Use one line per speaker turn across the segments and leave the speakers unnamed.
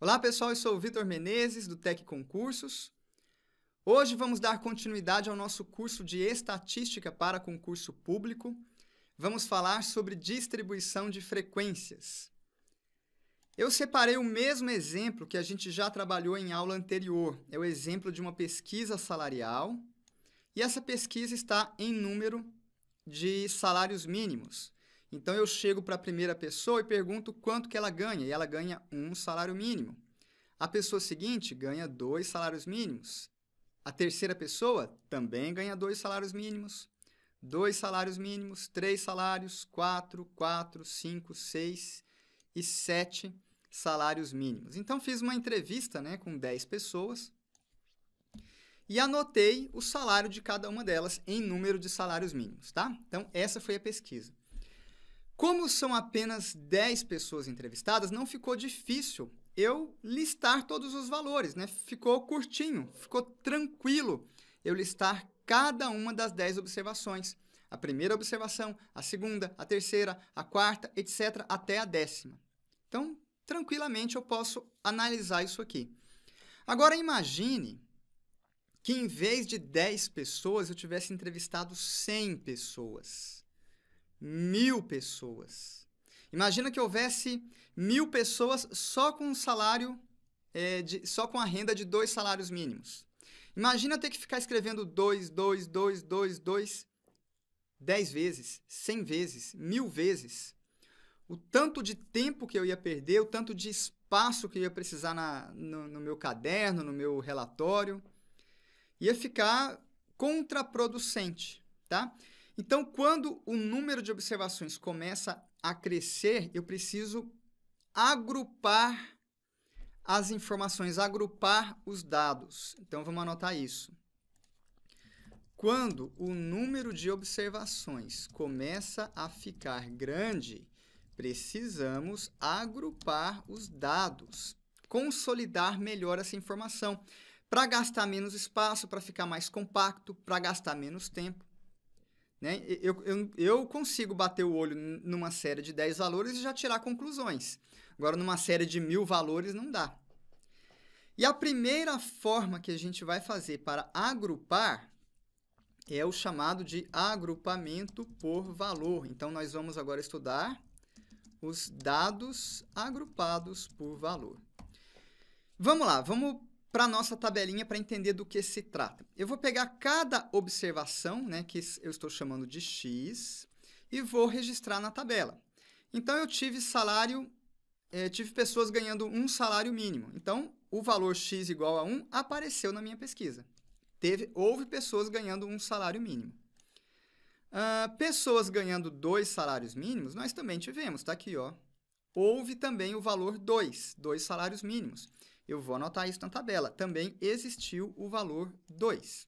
Olá pessoal, eu sou o Vitor Menezes do Tec Concursos. Hoje vamos dar continuidade ao nosso curso de Estatística para concurso público. Vamos falar sobre distribuição de frequências. Eu separei o mesmo exemplo que a gente já trabalhou em aula anterior. É o exemplo de uma pesquisa salarial e essa pesquisa está em número de salários mínimos. Então eu chego para a primeira pessoa e pergunto quanto que ela ganha, e ela ganha um salário mínimo. A pessoa seguinte ganha dois salários mínimos. A terceira pessoa também ganha dois salários mínimos. Dois salários mínimos, três salários, quatro, quatro, cinco, seis e sete salários mínimos. Então fiz uma entrevista né, com dez pessoas e anotei o salário de cada uma delas em número de salários mínimos, tá? Então, essa foi a pesquisa. Como são apenas 10 pessoas entrevistadas, não ficou difícil eu listar todos os valores, né? Ficou curtinho, ficou tranquilo eu listar cada uma das 10 observações. A primeira observação, a segunda, a terceira, a quarta, etc., até a décima. Então, tranquilamente eu posso analisar isso aqui. Agora imagine que em vez de 10 pessoas eu tivesse entrevistado 100 pessoas, mil pessoas. Imagina que houvesse mil pessoas só com um salário, é, de, só com a renda de dois salários mínimos. Imagina ter que ficar escrevendo 2, 2, 2, 2, 2, 10 vezes, 100 vezes, mil vezes. O tanto de tempo que eu ia perder, o tanto de espaço que eu ia precisar na, no, no meu caderno, no meu relatório ia ficar contraproducente, tá? Então, quando o número de observações começa a crescer, eu preciso agrupar as informações, agrupar os dados. Então, vamos anotar isso. Quando o número de observações começa a ficar grande, precisamos agrupar os dados, consolidar melhor essa informação para gastar menos espaço, para ficar mais compacto, para gastar menos tempo. Né? Eu, eu, eu, consigo bater o olho numa série de 10 valores e já tirar conclusões. Agora, numa série de mil valores, não dá. E a primeira forma que a gente vai fazer para agrupar é o chamado de agrupamento por valor. Então, nós vamos agora estudar os dados agrupados por valor. Vamos lá, vamos para nossa tabelinha para entender do que se trata. Eu vou pegar cada observação, né, que eu estou chamando de x, e vou registrar na tabela. Então, eu tive salário, eh, tive pessoas ganhando um salário mínimo. Então, o valor x igual a 1 apareceu na minha pesquisa. Teve, houve pessoas ganhando um salário mínimo. Uh, pessoas ganhando dois salários mínimos, nós também tivemos, tá aqui, ó. Houve também o valor 2, dois salários mínimos. Eu vou anotar isso na tabela. Também existiu o valor 2.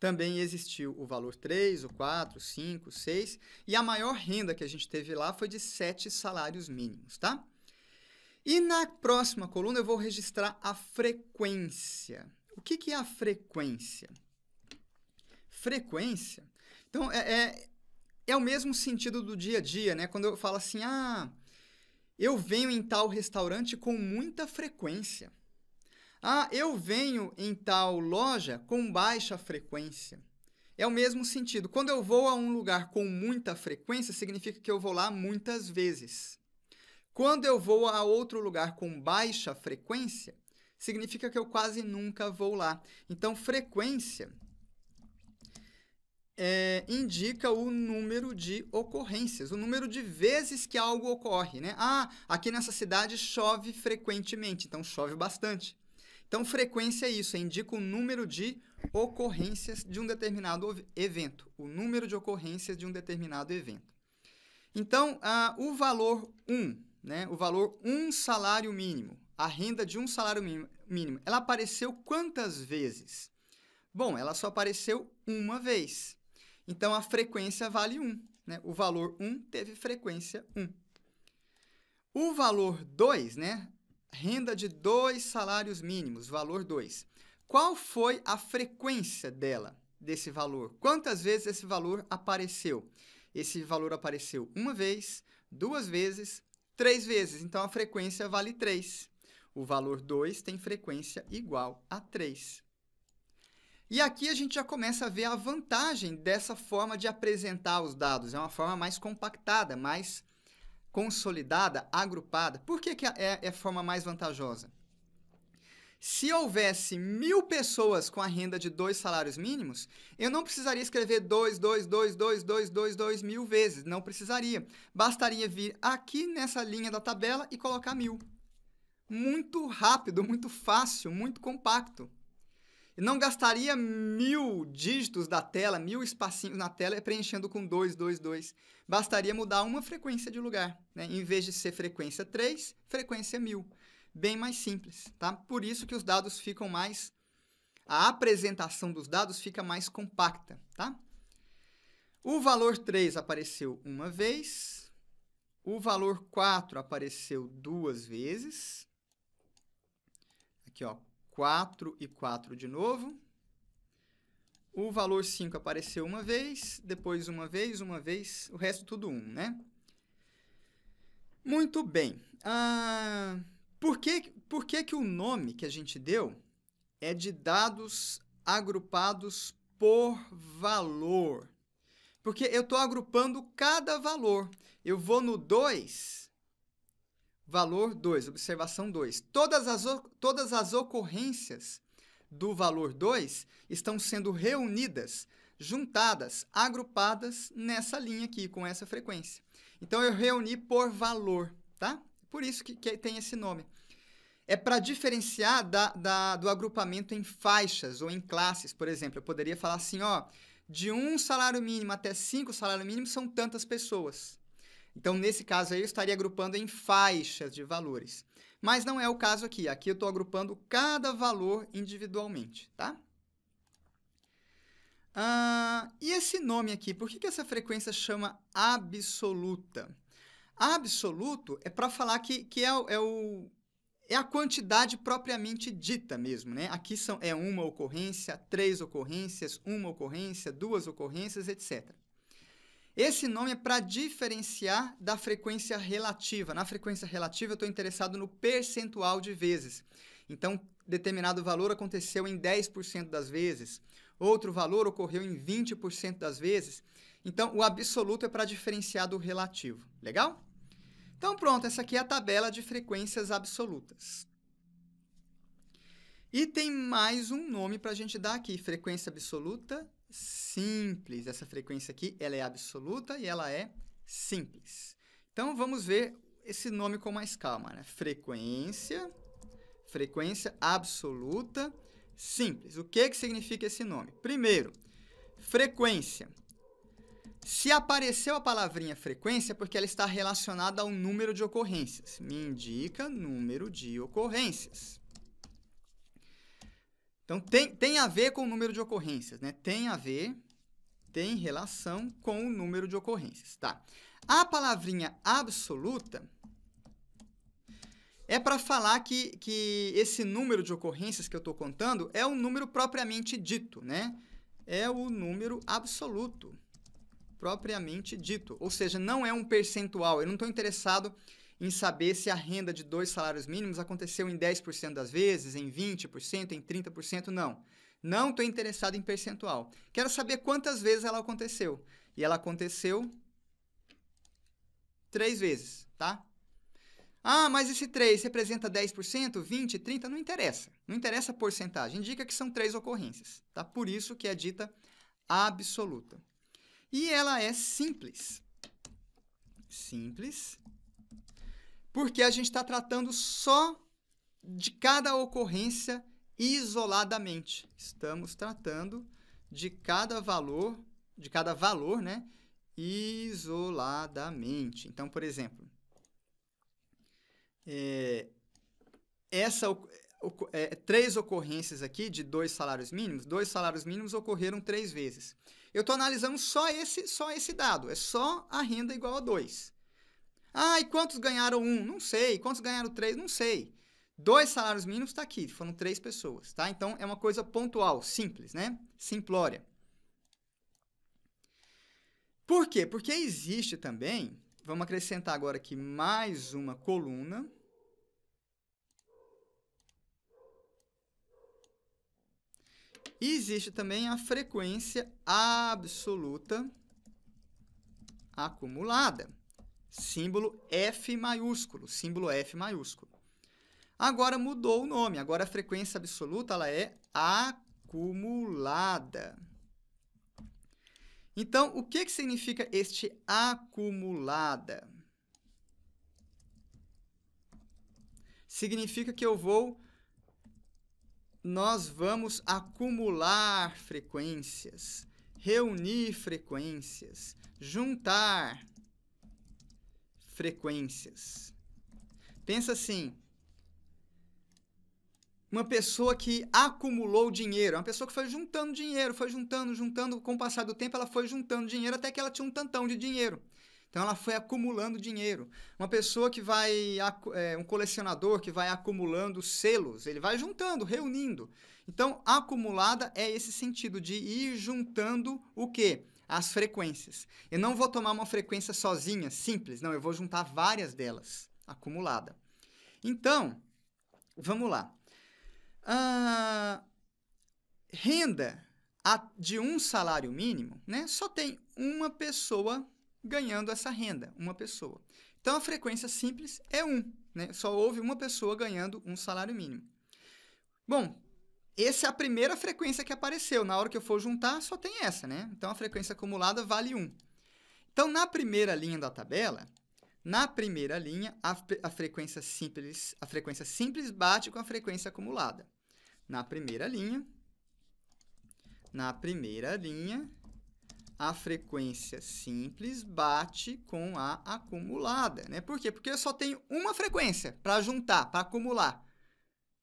Também existiu o valor 3, o 4, o 5, o 6. E a maior renda que a gente teve lá foi de 7 salários mínimos, tá? E na próxima coluna eu vou registrar a frequência. O que, que é a frequência? Frequência. Então, é, é, é o mesmo sentido do dia a dia, né? Quando eu falo assim, ah eu venho em tal restaurante com muita frequência. Ah, eu venho em tal loja com baixa frequência. É o mesmo sentido. Quando eu vou a um lugar com muita frequência, significa que eu vou lá muitas vezes. Quando eu vou a outro lugar com baixa frequência, significa que eu quase nunca vou lá. Então, frequência é, indica o número de ocorrências, o número de vezes que algo ocorre, né? Ah, aqui nessa cidade chove frequentemente, então chove bastante. Então, frequência é isso, é, indica o número de ocorrências de um determinado evento, o número de ocorrências de um determinado evento. Então, ah, o valor 1, né? O valor um salário mínimo, a renda de um salário mínimo, ela apareceu quantas vezes? Bom, ela só apareceu uma vez. Então a frequência vale 1. Né? O valor 1 teve frequência 1. O valor 2, né? renda de dois salários mínimos, valor 2. Qual foi a frequência dela, desse valor? Quantas vezes esse valor apareceu? Esse valor apareceu uma vez, duas vezes, três vezes. Então a frequência vale 3. O valor 2 tem frequência igual a 3. E aqui a gente já começa a ver a vantagem dessa forma de apresentar os dados. É uma forma mais compactada, mais consolidada, agrupada. Por que, que é, é a forma mais vantajosa? Se houvesse mil pessoas com a renda de dois salários mínimos, eu não precisaria escrever 2, 2, 2, 2, 2, 2, 2 mil vezes. Não precisaria. Bastaria vir aqui nessa linha da tabela e colocar mil. Muito rápido, muito fácil, muito compacto não gastaria mil dígitos da tela, mil espacinhos na tela, preenchendo com 2, 2, 2. Bastaria mudar uma frequência de lugar. Né? Em vez de ser frequência 3, frequência 1000. Bem mais simples, tá? Por isso que os dados ficam mais... A apresentação dos dados fica mais compacta, tá? O valor 3 apareceu uma vez. O valor 4 apareceu duas vezes. Aqui, ó, 4 e 4 de novo. O valor 5 apareceu uma vez, depois uma vez, uma vez, o resto tudo 1, um, né? Muito bem. Ah, por que, por que, que o nome que a gente deu é de dados agrupados por valor? Porque eu estou agrupando cada valor. Eu vou no 2 Valor 2, observação 2. Todas as, todas as ocorrências do valor 2 estão sendo reunidas, juntadas, agrupadas nessa linha aqui, com essa frequência. Então, eu reuni por valor, tá? Por isso que, que tem esse nome. É para diferenciar da, da, do agrupamento em faixas ou em classes, por exemplo. Eu poderia falar assim, ó, de um salário mínimo até cinco salários mínimos são tantas pessoas. Então, nesse caso aí, eu estaria agrupando em faixas de valores. Mas não é o caso aqui. Aqui eu estou agrupando cada valor individualmente, tá? Ah, e esse nome aqui, por que, que essa frequência chama absoluta? Absoluto é para falar que, que é, é, o, é a quantidade propriamente dita mesmo, né? Aqui são, é uma ocorrência, três ocorrências, uma ocorrência, duas ocorrências, etc. Esse nome é para diferenciar da frequência relativa. Na frequência relativa, eu estou interessado no percentual de vezes. Então, determinado valor aconteceu em 10% das vezes, outro valor ocorreu em 20% das vezes. Então, o absoluto é para diferenciar do relativo. Legal? Então, pronto, essa aqui é a tabela de frequências absolutas. E tem mais um nome para a gente dar aqui: frequência absoluta, simples. Essa frequência aqui, ela é absoluta e ela é simples. Então, vamos ver esse nome com mais calma, né? Frequência, frequência absoluta, simples. O que, que significa esse nome? Primeiro, frequência. Se apareceu a palavrinha frequência, é porque ela está relacionada ao número de ocorrências. Me indica número de ocorrências. Então, tem, tem a ver com o número de ocorrências, né? Tem a ver, tem relação com o número de ocorrências, tá? A palavrinha absoluta é para falar que, que esse número de ocorrências que eu estou contando é o um número propriamente dito, né? É o número absoluto, propriamente dito. Ou seja, não é um percentual. Eu não estou interessado em saber se a renda de dois salários mínimos aconteceu em 10% das vezes, em 20%, em 30%, não. Não estou interessado em percentual. Quero saber quantas vezes ela aconteceu. E ela aconteceu três vezes, tá? Ah, mas esse 3 representa 10%, 20%, 30%? Não interessa. Não interessa a porcentagem. Indica que são três ocorrências, tá? Por isso que é dita absoluta. E ela é simples. Simples porque a gente está tratando só de cada ocorrência isoladamente. Estamos tratando de cada valor, de cada valor, né? Isoladamente. Então, por exemplo, é, essa é, três ocorrências aqui de dois salários mínimos, dois salários mínimos ocorreram três vezes. Eu estou analisando só esse, só esse dado, é só a renda igual a 2. Ah, e quantos ganharam um? Não sei. Quantos ganharam três? Não sei. Dois salários mínimos está aqui, foram três pessoas, tá? Então, é uma coisa pontual, simples, né? Simplória. Por quê? Porque existe também, vamos acrescentar agora aqui mais uma coluna, existe também a frequência absoluta acumulada símbolo F maiúsculo, símbolo F maiúsculo. Agora mudou o nome, agora a frequência absoluta ela é acumulada. Então, o que, que significa este acumulada? Significa que eu vou nós vamos acumular frequências, reunir frequências, juntar frequências. Pensa assim, uma pessoa que acumulou dinheiro, uma pessoa que foi juntando dinheiro, foi juntando, juntando, com o passar do tempo ela foi juntando dinheiro até que ela tinha um tantão de dinheiro. Então ela foi acumulando dinheiro. Uma pessoa que vai, é, um colecionador que vai acumulando selos, ele vai juntando, reunindo. Então acumulada é esse sentido de ir juntando o quê? as frequências. Eu não vou tomar uma frequência sozinha, simples, não, eu vou juntar várias delas acumulada. Então, vamos lá. Uh, renda a, de um salário mínimo, né? Só tem uma pessoa ganhando essa renda, uma pessoa. Então a frequência simples é 1, um, né? Só houve uma pessoa ganhando um salário mínimo. Bom, essa é a primeira frequência que apareceu. Na hora que eu for juntar, só tem essa, né? Então, a frequência acumulada vale 1. Então, na primeira linha da tabela, na primeira linha, a, a, frequência simples, a frequência simples bate com a frequência acumulada. Na primeira linha, na primeira linha, a frequência simples bate com a acumulada, né? Por quê? Porque eu só tenho uma frequência para juntar, para acumular.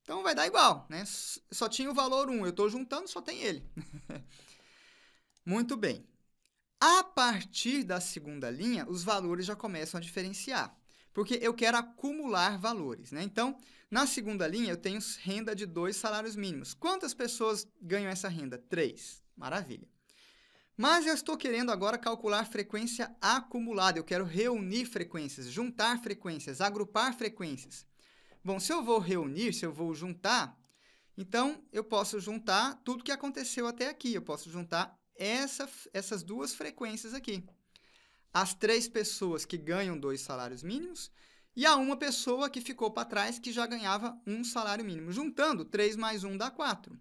Então vai dar igual, né? Só tinha o valor 1, eu estou juntando, só tem ele. Muito bem. A partir da segunda linha, os valores já começam a diferenciar, porque eu quero acumular valores, né? Então, na segunda linha, eu tenho renda de dois salários mínimos. Quantas pessoas ganham essa renda? Três. Maravilha. Mas eu estou querendo agora calcular frequência acumulada. Eu quero reunir frequências, juntar frequências, agrupar frequências. Bom, se eu vou reunir, se eu vou juntar, então eu posso juntar tudo que aconteceu até aqui. Eu posso juntar essa, essas duas frequências aqui. As três pessoas que ganham dois salários mínimos e a uma pessoa que ficou para trás que já ganhava um salário mínimo. Juntando, 3 mais 1 dá 4.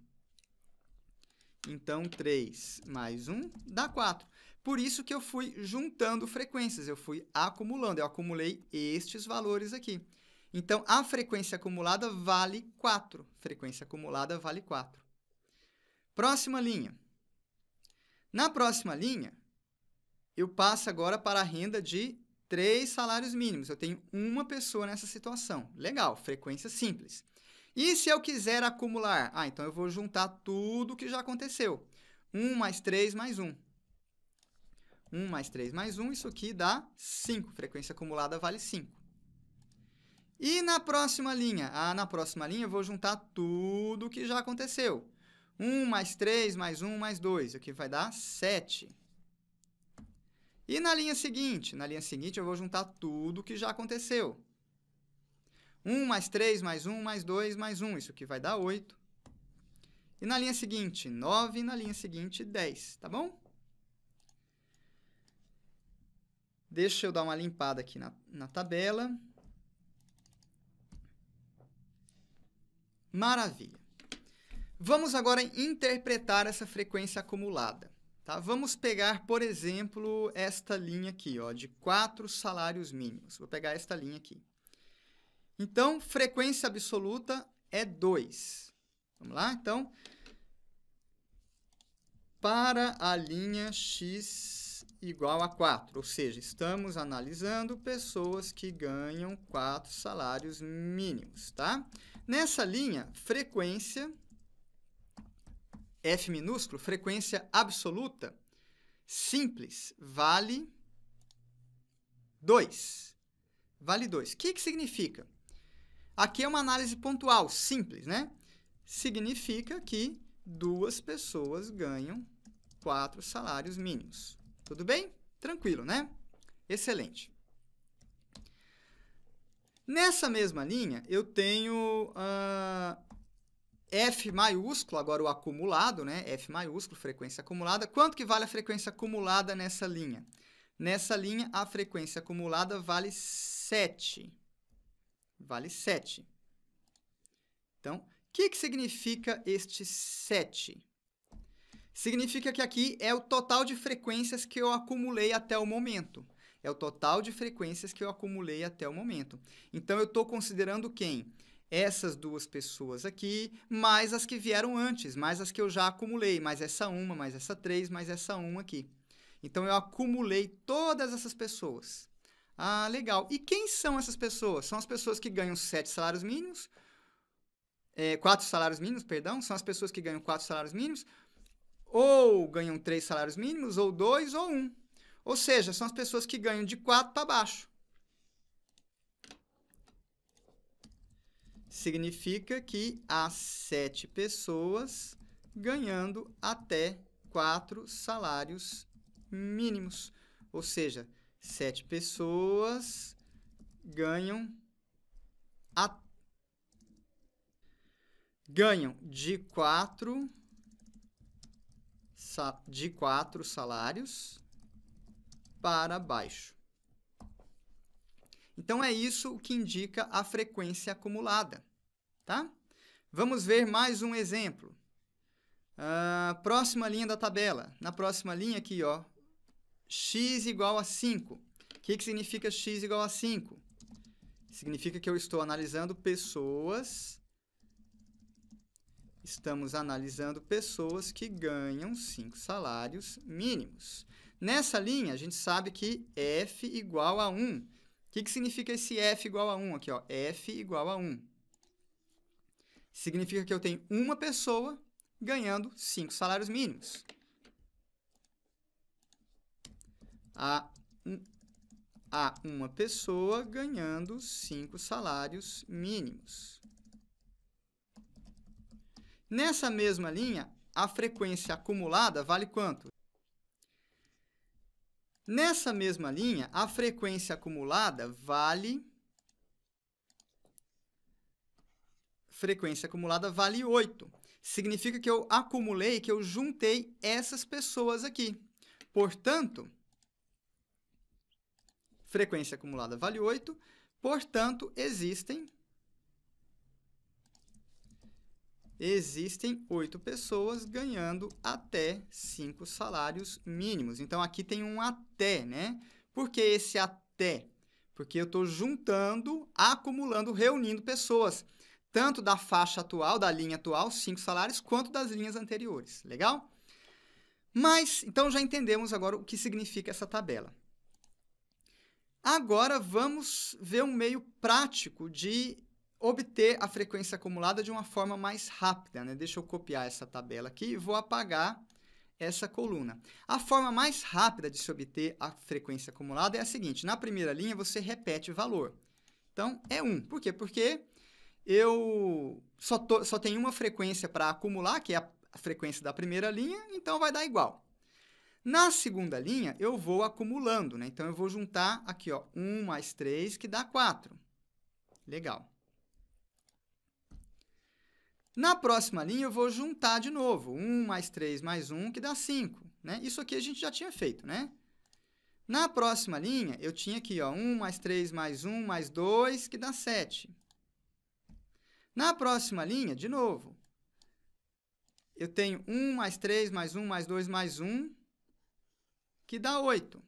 Então, 3 mais 1 dá 4. Por isso que eu fui juntando frequências, eu fui acumulando, eu acumulei estes valores aqui. Então, a frequência acumulada vale 4. Frequência acumulada vale 4. Próxima linha. Na próxima linha, eu passo agora para a renda de três salários mínimos. Eu tenho uma pessoa nessa situação. Legal, frequência simples. E se eu quiser acumular? Ah, então eu vou juntar tudo o que já aconteceu. 1 mais 3 mais 1. 1 mais 3 mais 1, isso aqui dá 5. Frequência acumulada vale 5. E na próxima linha? Ah, na próxima linha eu vou juntar tudo o que já aconteceu. 1 mais 3 mais 1 mais 2, aqui vai dar 7. E na linha seguinte? Na linha seguinte eu vou juntar tudo o que já aconteceu. 1 mais 3 mais 1 mais 2 mais 1, isso aqui vai dar 8. E na linha seguinte, 9, e na linha seguinte, 10, tá bom? Deixa eu dar uma limpada aqui na, na tabela. Maravilha. Vamos agora interpretar essa frequência acumulada. Tá? Vamos pegar, por exemplo, esta linha aqui, ó, de quatro salários mínimos. Vou pegar esta linha aqui. Então, frequência absoluta é 2. Vamos lá? Então, para a linha x igual a 4, ou seja, estamos analisando pessoas que ganham 4 salários mínimos, tá? Tá? Nessa linha, frequência F minúsculo, frequência absoluta, simples, vale 2. Vale 2. O que, que significa? Aqui é uma análise pontual, simples, né? Significa que duas pessoas ganham quatro salários mínimos. Tudo bem? Tranquilo, né? Excelente. Nessa mesma linha, eu tenho uh, F maiúsculo, agora o acumulado, né? F maiúsculo, frequência acumulada. Quanto que vale a frequência acumulada nessa linha? Nessa linha, a frequência acumulada vale 7. Vale 7. Então, o que, que significa este 7? Significa que aqui é o total de frequências que eu acumulei até o momento é o total de frequências que eu acumulei até o momento. Então, eu estou considerando quem? Essas duas pessoas aqui, mais as que vieram antes, mais as que eu já acumulei, mais essa uma, mais essa três, mais essa uma aqui. Então, eu acumulei todas essas pessoas. Ah, legal. E quem são essas pessoas? São as pessoas que ganham sete salários mínimos, é, quatro salários mínimos, perdão, são as pessoas que ganham quatro salários mínimos, ou ganham três salários mínimos, ou dois, ou um. Ou seja, são as pessoas que ganham de 4 para baixo. Significa que há 7 pessoas ganhando até 4 salários mínimos. Ou seja, 7 pessoas ganham a... ganham de 4 de 4 salários para baixo. Então é isso o que indica a frequência acumulada, tá? Vamos ver mais um exemplo. Uh, próxima linha da tabela. Na próxima linha aqui, ó, x igual a 5. O que, que significa x igual a 5? Significa que eu estou analisando pessoas... Estamos analisando pessoas que ganham 5 salários mínimos. Nessa linha, a gente sabe que f igual a 1. O que, que significa esse f igual a 1 aqui? Ó? f igual a 1. Significa que eu tenho uma pessoa ganhando 5 salários mínimos. A, uma pessoa ganhando 5 salários mínimos. Nessa mesma linha, a frequência acumulada vale quanto? Nessa mesma linha, a frequência acumulada vale frequência acumulada vale 8. Significa que eu acumulei, que eu juntei essas pessoas aqui. Portanto, frequência acumulada vale 8, portanto, existem existem oito pessoas ganhando até cinco salários mínimos. Então aqui tem um até, né? Por que esse até? Porque eu estou juntando, acumulando, reunindo pessoas, tanto da faixa atual, da linha atual, cinco salários, quanto das linhas anteriores. Legal? Mas, então já entendemos agora o que significa essa tabela. Agora vamos ver um meio prático de obter a frequência acumulada de uma forma mais rápida. Né? Deixa eu copiar essa tabela aqui e vou apagar essa coluna. A forma mais rápida de se obter a frequência acumulada é a seguinte: na primeira linha você repete o valor. Então é 1. Por quê? Porque eu só, tô, só tenho uma frequência para acumular, que é a, a frequência da primeira linha, então vai dar igual. Na segunda linha, eu vou acumulando, né? Então eu vou juntar aqui, ó, 1 mais 3, que dá 4. Legal. Na próxima linha, eu vou juntar de novo. 1 mais 3 mais 1, que dá 5. Né? Isso aqui a gente já tinha feito, né? Na próxima linha, eu tinha aqui, ó, 1 mais 3 mais 1 mais 2, que dá 7. Na próxima linha, de novo, eu tenho 1 mais 3 mais 1 mais 2 mais 1, que dá 8.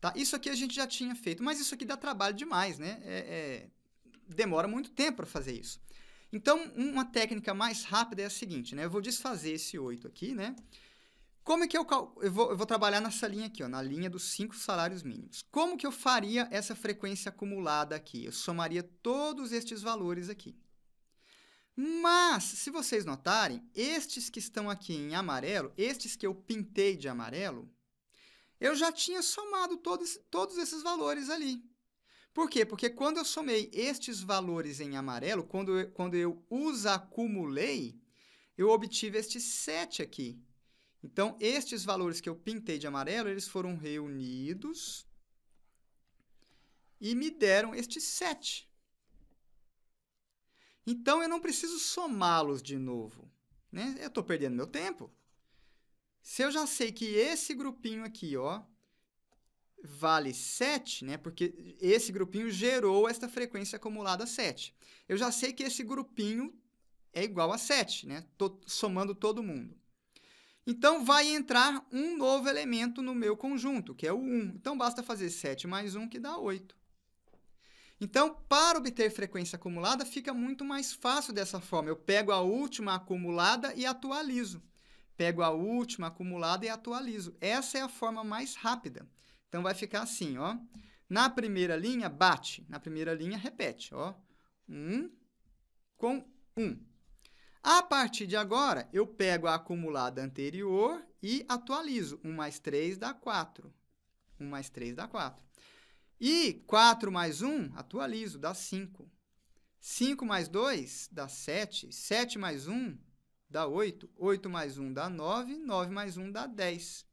Tá? Isso aqui a gente já tinha feito, mas isso aqui dá trabalho demais, né? É, é, demora muito tempo para fazer isso. Então, uma técnica mais rápida é a seguinte, né? Eu vou desfazer esse 8 aqui, né? Como que eu, cal... eu, vou, eu vou trabalhar nessa linha aqui, ó, na linha dos cinco salários mínimos? Como que eu faria essa frequência acumulada aqui? Eu somaria todos estes valores aqui. Mas, se vocês notarem, estes que estão aqui em amarelo, estes que eu pintei de amarelo, eu já tinha somado todos, todos esses valores ali. Por quê? Porque quando eu somei estes valores em amarelo, quando eu, quando eu os acumulei, eu obtive este 7 aqui. Então, estes valores que eu pintei de amarelo, eles foram reunidos e me deram este 7. Então, eu não preciso somá-los de novo. Né? Eu estou perdendo meu tempo. Se eu já sei que esse grupinho aqui ó, vale 7, né? Porque esse grupinho gerou esta frequência acumulada 7. Eu já sei que esse grupinho é igual a 7, né? Tô somando todo mundo. Então, vai entrar um novo elemento no meu conjunto, que é o 1. Então, basta fazer 7 mais 1, que dá 8. Então, para obter frequência acumulada, fica muito mais fácil dessa forma. Eu pego a última acumulada e atualizo. Pego a última acumulada e atualizo. Essa é a forma mais rápida. Então vai ficar assim, ó. Na primeira linha, bate. Na primeira linha, repete, ó. Um com um. A partir de agora, eu pego a acumulada anterior e atualizo. 1 mais 3 dá 4. 1 mais 3 dá 4. E 4 mais 1, atualizo, dá 5. 5 mais 2 dá 7. 7 mais 1 dá 8. 8 mais 1 dá 9. 9 mais 1 dá 10.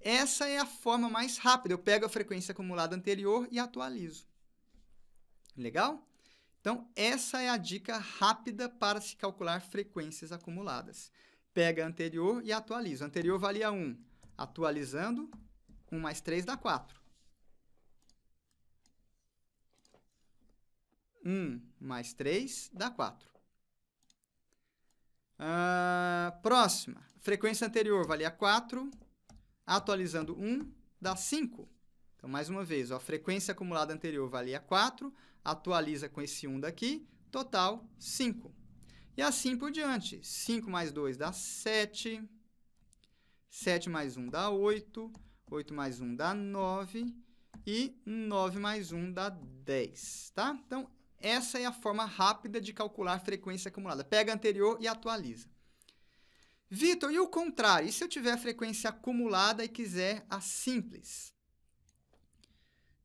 Essa é a forma mais rápida. Eu pego a frequência acumulada anterior e atualizo. Legal? Então, essa é a dica rápida para se calcular frequências acumuladas. Pega a anterior e atualiza. Anterior valia 1. Atualizando, 1 mais 3 dá 4. 1 mais 3 dá 4. Uh, ah, próxima. Frequência anterior valia 4. Atualizando 1, dá 5. Então, mais uma vez, ó, a frequência acumulada anterior valia 4, atualiza com esse 1 daqui, total 5. E assim por diante. 5 mais 2 dá 7, 7 mais 1 dá 8, 8 mais 1 dá 9 e 9 mais 1 dá 10, tá? Então, essa é a forma rápida de calcular frequência acumulada. Pega a anterior e atualiza. Vitor, e o contrário? E se eu tiver a frequência acumulada e quiser a simples?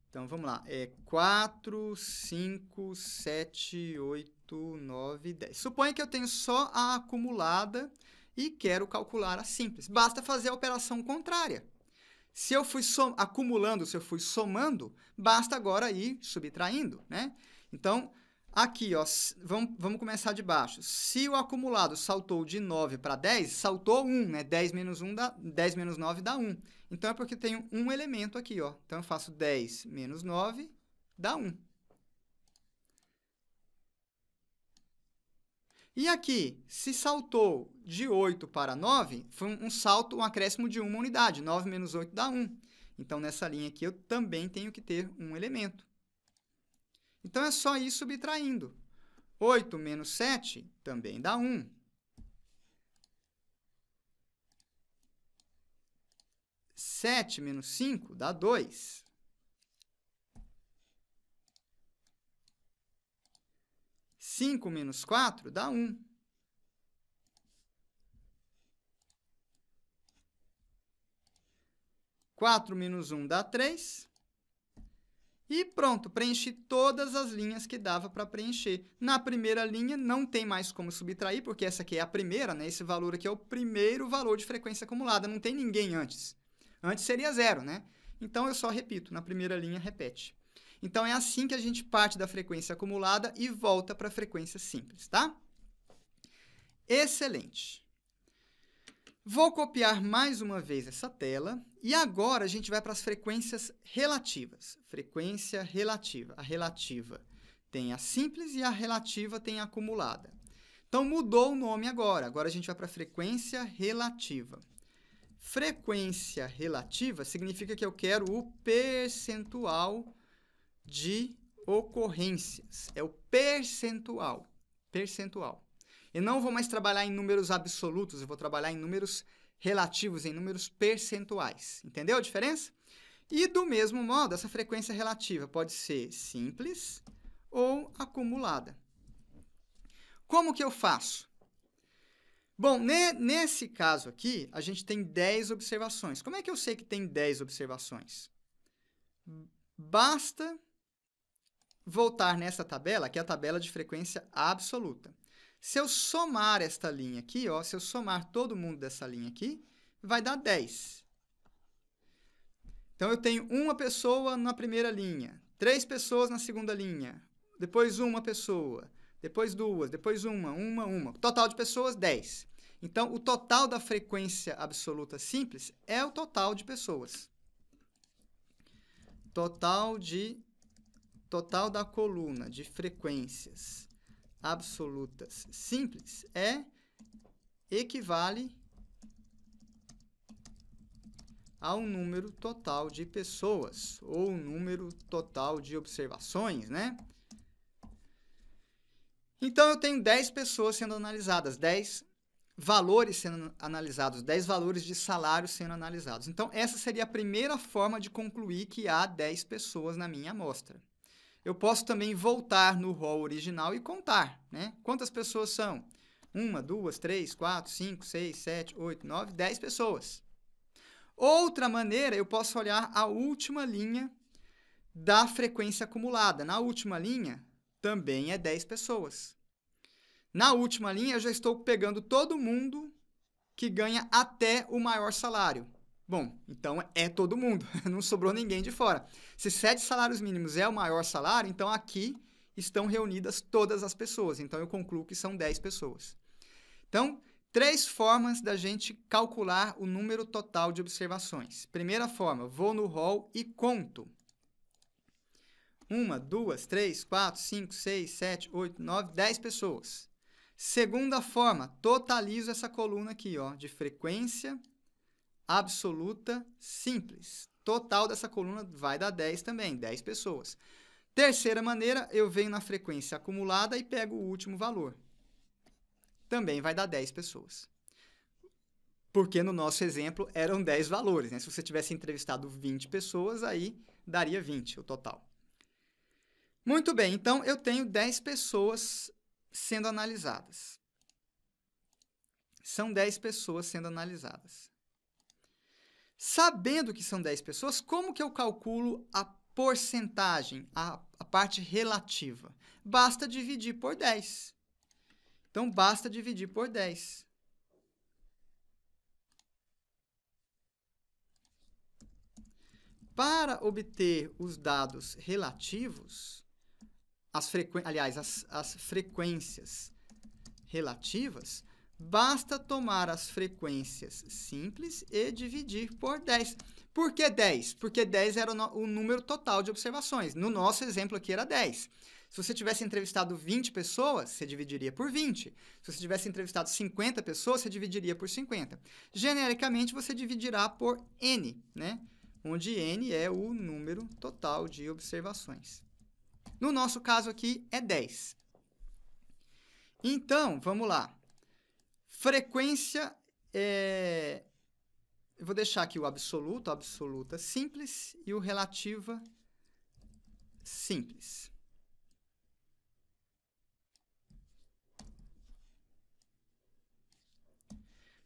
Então vamos lá, é 4, 5, 7, 8, 9, 10. Suponha que eu tenho só a acumulada e quero calcular a simples. Basta fazer a operação contrária. Se eu fui acumulando, se eu fui somando, basta agora ir subtraindo, né? Então, Aqui, ó, vamos, vamos começar de baixo. Se o acumulado saltou de 9 para 10, saltou 1, né? 10 menos, 1 dá, 10 menos 9 dá 1. Então, é porque eu tenho um elemento aqui, ó. Então, eu faço 10 menos 9 dá 1. E aqui, se saltou de 8 para 9, foi um salto, um acréscimo de uma unidade. 9 menos 8 dá 1. Então, nessa linha aqui, eu também tenho que ter um elemento. Então, é só ir subtraindo. 8 menos 7 também dá 1. Sete menos cinco dá dois. Cinco menos quatro dá um. Quatro menos um dá três. E pronto, preenchi todas as linhas que dava para preencher. Na primeira linha não tem mais como subtrair, porque essa aqui é a primeira, né? Esse valor aqui é o primeiro valor de frequência acumulada, não tem ninguém antes. Antes seria zero, né? Então eu só repito, na primeira linha repete. Então é assim que a gente parte da frequência acumulada e volta para a frequência simples, tá? Excelente. Vou copiar mais uma vez essa tela e agora a gente vai para as frequências relativas. Frequência relativa. A relativa tem a simples e a relativa tem a acumulada. Então mudou o nome agora. Agora a gente vai para a frequência relativa. Frequência relativa significa que eu quero o percentual de ocorrências. É o percentual. Percentual. E não vou mais trabalhar em números absolutos, eu vou trabalhar em números relativos, em números percentuais. Entendeu a diferença? E do mesmo modo, essa frequência relativa pode ser simples ou acumulada. Como que eu faço? Bom, ne nesse caso aqui, a gente tem 10 observações. Como é que eu sei que tem 10 observações? Basta voltar nessa tabela, que é a tabela de frequência absoluta. Se eu somar esta linha aqui, ó, se eu somar todo mundo dessa linha aqui, vai dar 10. Então, eu tenho uma pessoa na primeira linha, três pessoas na segunda linha, depois uma pessoa, depois duas, depois uma, uma, uma. Total de pessoas, 10. Então, o total da frequência absoluta simples é o total de pessoas. Total de total da coluna de frequências absolutas simples é equivale a um número total de pessoas ou um número total de observações, né? Então eu tenho 10 pessoas sendo analisadas, 10 valores sendo analisados, 10 valores de salário sendo analisados. Então essa seria a primeira forma de concluir que há 10 pessoas na minha amostra. Eu posso também voltar no rol original e contar, né? Quantas pessoas são? Uma, duas, três, quatro, cinco, seis, sete, oito, nove, dez pessoas. Outra maneira, eu posso olhar a última linha da frequência acumulada. Na última linha, também é 10 pessoas. Na última linha, eu já estou pegando todo mundo que ganha até o maior salário. Bom, então é todo mundo, não sobrou ninguém de fora. Se sete salários mínimos é o maior salário, então aqui estão reunidas todas as pessoas. Então eu concluo que são 10 pessoas. Então, três formas da gente calcular o número total de observações. Primeira forma, vou no hall e conto. Uma, duas, três, quatro, cinco, seis, sete, oito, nove, dez pessoas. Segunda forma, totalizo essa coluna aqui, ó, de frequência absoluta simples. Total dessa coluna vai dar 10 também, 10 pessoas. Terceira maneira, eu venho na frequência acumulada e pego o último valor. Também vai dar 10 pessoas. Porque no nosso exemplo eram 10 valores, né? Se você tivesse entrevistado 20 pessoas, aí daria 20 o total. Muito bem, então eu tenho 10 pessoas sendo analisadas. São 10 pessoas sendo analisadas. Sabendo que são 10 pessoas, como que eu calculo a porcentagem, a, a parte relativa? Basta dividir por 10. Então, basta dividir por 10. Para obter os dados relativos, as aliás, as, as frequências relativas, Basta tomar as frequências simples e dividir por 10. Por que 10? Porque 10 era o, número total de observações. No nosso exemplo aqui era 10. Se você tivesse entrevistado 20 pessoas, você dividiria por 20. Se você tivesse entrevistado 50 pessoas, você dividiria por 50. Genericamente, você dividirá por N, né? Onde N é o número total de observações. No nosso caso aqui, é 10. Então, vamos lá. Frequência é. Eu vou deixar aqui o absoluto, absoluta simples e o relativa simples.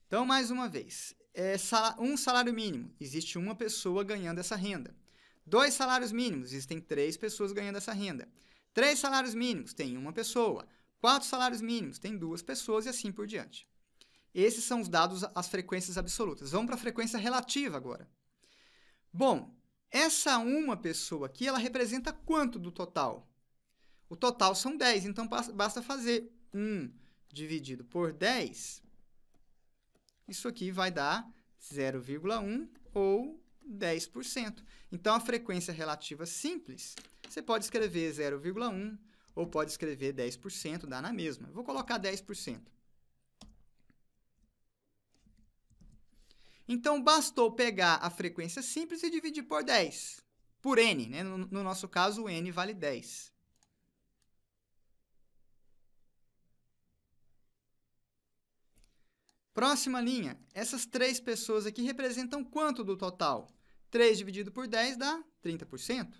Então, mais uma vez, é um salário mínimo, existe uma pessoa ganhando essa renda. Dois salários mínimos, existem três pessoas ganhando essa renda. Três salários mínimos, tem uma pessoa. Quatro salários mínimos, tem duas pessoas e assim por diante. Esses são os dados, as frequências absolutas. Vamos para a frequência relativa agora. Bom, essa uma pessoa aqui, ela representa quanto do total? O total são 10, então basta fazer 1 dividido por 10. Isso aqui vai dar 0,1 ou 10%. Então, a frequência relativa simples, você pode escrever 0,1 ou pode escrever 10%, dá na mesma. vou colocar 10%. Então, bastou pegar a frequência simples e dividir por 10, por n, né? no, no nosso caso, o n vale 10. Próxima linha, essas três pessoas aqui representam quanto do total? 3 dividido por 10 dá 30%.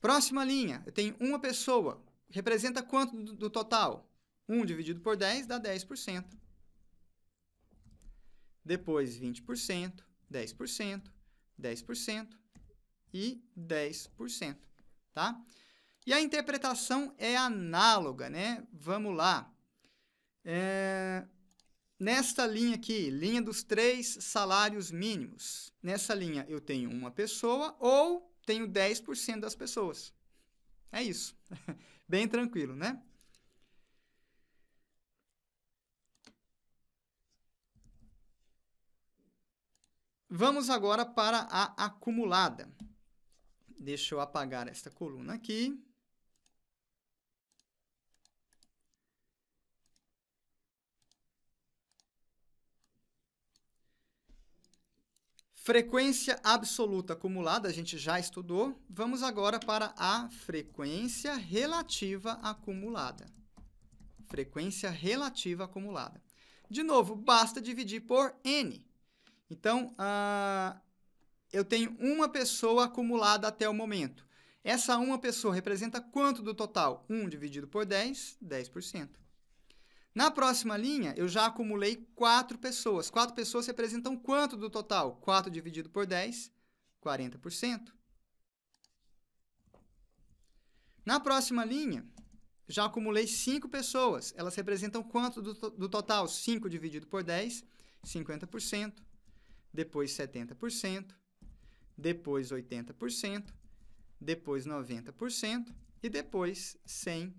Próxima linha, eu tenho uma pessoa, representa quanto do, do total? 1 dividido por 10 dá 10% depois 20%, 10%, 10% e 10%, tá? E a interpretação é análoga, né? Vamos lá. É... Nesta linha aqui, linha dos três salários mínimos, nessa linha eu tenho uma pessoa ou tenho 10% das pessoas. É isso. Bem tranquilo, né? Vamos agora para a acumulada. Deixa eu apagar esta coluna aqui. Frequência absoluta acumulada, a gente já estudou. Vamos agora para a frequência relativa acumulada. Frequência relativa acumulada. De novo, basta dividir por n. Então, uh, eu tenho uma pessoa acumulada até o momento. Essa uma pessoa representa quanto do total? 1 dividido por 10, 10%. Na próxima linha, eu já acumulei 4 pessoas. 4 pessoas representam quanto do total? 4 dividido por 10, 40%. Na próxima linha, já acumulei 5 pessoas. Elas representam quanto do, do total? 5 dividido por 10, 50% depois 70%, depois 80%, depois 90% e depois 100%.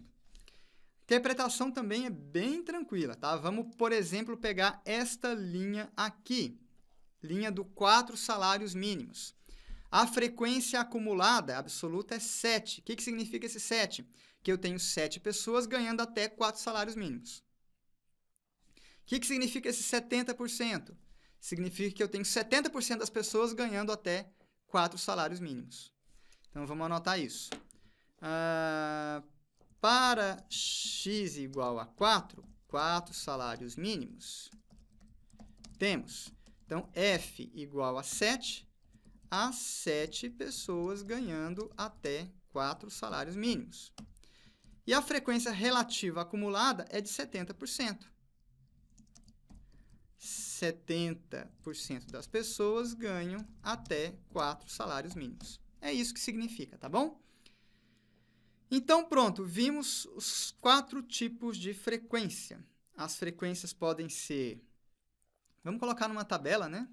A interpretação também é bem tranquila, tá? Vamos, por exemplo, pegar esta linha aqui, linha do quatro salários mínimos. A frequência acumulada absoluta é 7. O que, que significa esse 7? Que eu tenho 7 pessoas ganhando até 4 salários mínimos. O que, que significa esse 70%? significa que eu tenho 70% das pessoas ganhando até quatro salários mínimos. Então, vamos anotar isso. Ah, para x igual a 4, 4 salários mínimos, temos, então, f igual a 7, há 7 pessoas ganhando até 4 salários mínimos. E a frequência relativa acumulada é de 70%. 70% das pessoas ganham até quatro salários mínimos. É isso que significa, tá bom? Então, pronto, vimos os quatro tipos de frequência. As frequências podem ser. Vamos colocar numa tabela, né?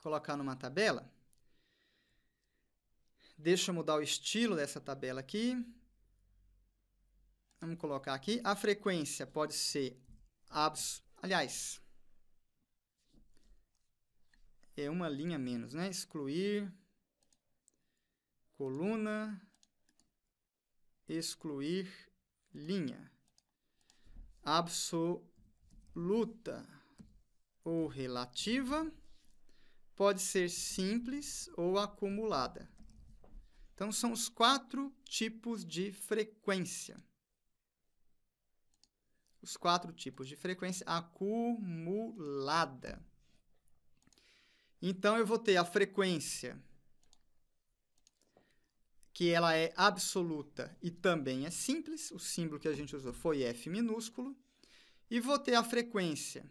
Colocar numa tabela. Deixa eu mudar o estilo dessa tabela aqui. Vamos colocar aqui. A frequência pode ser abs... Aliás, é uma linha menos, né? Excluir, coluna, excluir, linha. Absoluta ou relativa pode ser simples ou acumulada. Então, são os quatro tipos de frequência. Os quatro tipos de frequência acumulada. Então, eu vou ter a frequência que ela é absoluta e também é simples. O símbolo que a gente usou foi F minúsculo. E vou ter a frequência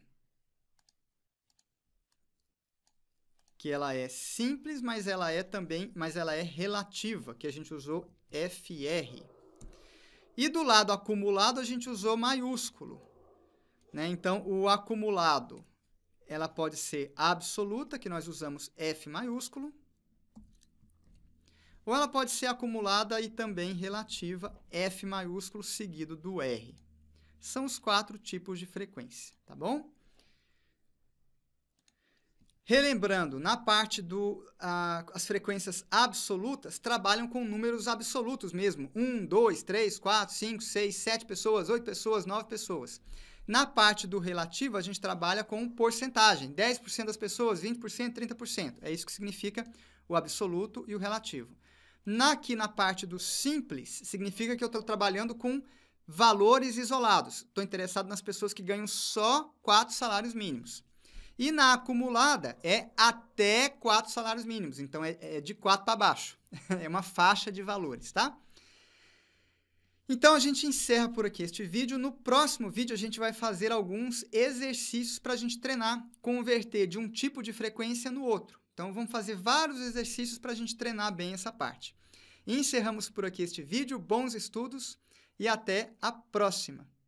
que ela é simples, mas ela é também, mas ela é relativa, que a gente usou FR. E do lado acumulado a gente usou maiúsculo, né? Então o acumulado ela pode ser absoluta, que nós usamos F maiúsculo, ou ela pode ser acumulada e também relativa, F maiúsculo seguido do R. São os quatro tipos de frequência, tá bom? Relembrando, na parte do as frequências absolutas trabalham com números absolutos mesmo. um, dois, três, quatro, cinco, seis, sete pessoas, oito pessoas, nove pessoas. Na parte do relativo, a gente trabalha com porcentagem. 10% das pessoas, 20%, 30%. É isso que significa o absoluto e o relativo. Na, aqui na parte do simples, significa que eu estou trabalhando com valores isolados. Estou interessado nas pessoas que ganham só quatro salários mínimos. E na acumulada é até quatro salários mínimos, então é, é de quatro para baixo. é uma faixa de valores, tá? Então a gente encerra por aqui este vídeo. No próximo vídeo a gente vai fazer alguns exercícios para a gente treinar, converter de um tipo de frequência no outro. Então vamos fazer vários exercícios para a gente treinar bem essa parte. encerramos por aqui este vídeo. Bons estudos e até a próxima!